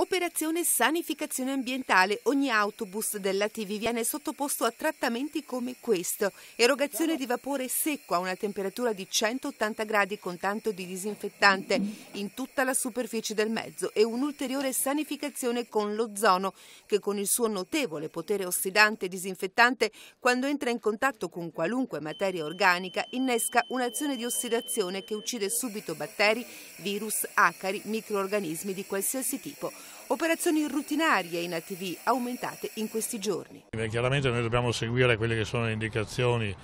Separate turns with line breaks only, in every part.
Operazione sanificazione ambientale. Ogni autobus della TV viene sottoposto a trattamenti come questo. Erogazione di vapore secco a una temperatura di 180 gradi con tanto di disinfettante in tutta la superficie del mezzo e un'ulteriore sanificazione con l'ozono che con il suo notevole potere ossidante e disinfettante quando entra in contatto con qualunque materia organica innesca un'azione di ossidazione che uccide subito batteri, virus, acari, microorganismi di qualsiasi tipo. Operazioni rutinarie in ATV aumentate in questi giorni.
Eh, chiaramente noi dobbiamo seguire quelle che sono le indicazioni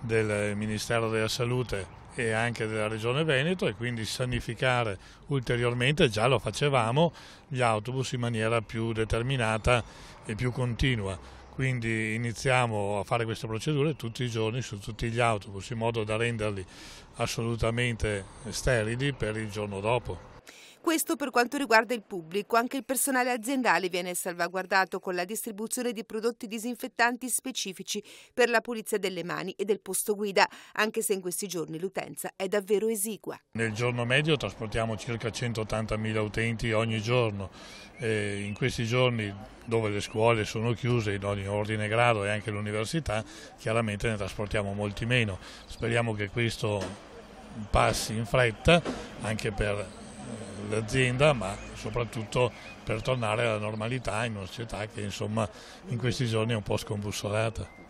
del Ministero della Salute e anche della Regione Veneto e quindi sanificare ulteriormente, già lo facevamo, gli autobus in maniera più determinata e più continua. Quindi iniziamo a fare queste procedure tutti i giorni su tutti gli autobus in modo da renderli assolutamente sterili per il giorno dopo.
Questo per quanto riguarda il pubblico, anche il personale aziendale viene salvaguardato con la distribuzione di prodotti disinfettanti specifici per la pulizia delle mani e del posto guida, anche se in questi giorni l'utenza è davvero esigua.
Nel giorno medio trasportiamo circa 180.000 utenti ogni giorno. E in questi giorni dove le scuole sono chiuse in ogni ordine e grado e anche l'università, chiaramente ne trasportiamo molti meno. Speriamo che questo passi in fretta anche per l'azienda, ma soprattutto per tornare alla normalità in una società che insomma in questi giorni è un po' scombussolata.